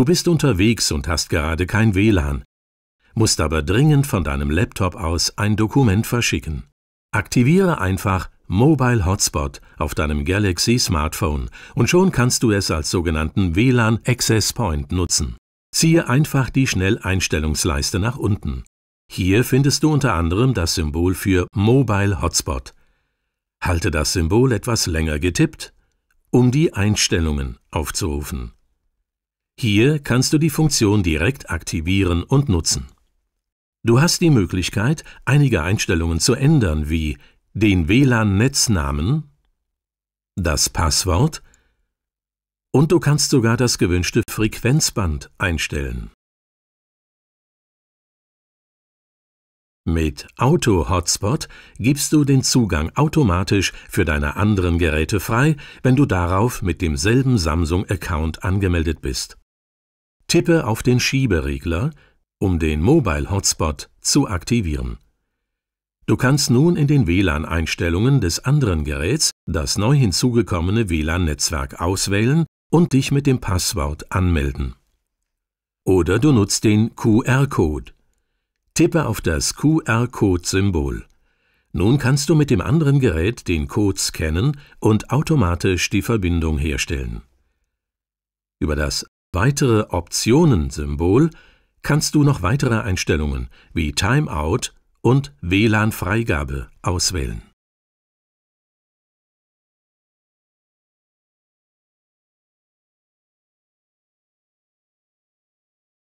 Du bist unterwegs und hast gerade kein WLAN, musst aber dringend von deinem Laptop aus ein Dokument verschicken. Aktiviere einfach Mobile Hotspot auf deinem Galaxy Smartphone und schon kannst du es als sogenannten WLAN Access Point nutzen. Ziehe einfach die Schnelleinstellungsleiste nach unten. Hier findest du unter anderem das Symbol für Mobile Hotspot. Halte das Symbol etwas länger getippt, um die Einstellungen aufzurufen. Hier kannst du die Funktion direkt aktivieren und nutzen. Du hast die Möglichkeit, einige Einstellungen zu ändern, wie den WLAN-Netznamen, das Passwort und du kannst sogar das gewünschte Frequenzband einstellen. Mit Auto-Hotspot gibst du den Zugang automatisch für deine anderen Geräte frei, wenn du darauf mit demselben Samsung-Account angemeldet bist. Tippe auf den Schieberegler, um den Mobile Hotspot zu aktivieren. Du kannst nun in den WLAN-Einstellungen des anderen Geräts das neu hinzugekommene WLAN-Netzwerk auswählen und dich mit dem Passwort anmelden. Oder du nutzt den QR-Code. Tippe auf das QR-Code-Symbol. Nun kannst du mit dem anderen Gerät den Code scannen und automatisch die Verbindung herstellen. Über das weitere Optionen-Symbol kannst du noch weitere Einstellungen wie Timeout und WLAN-Freigabe auswählen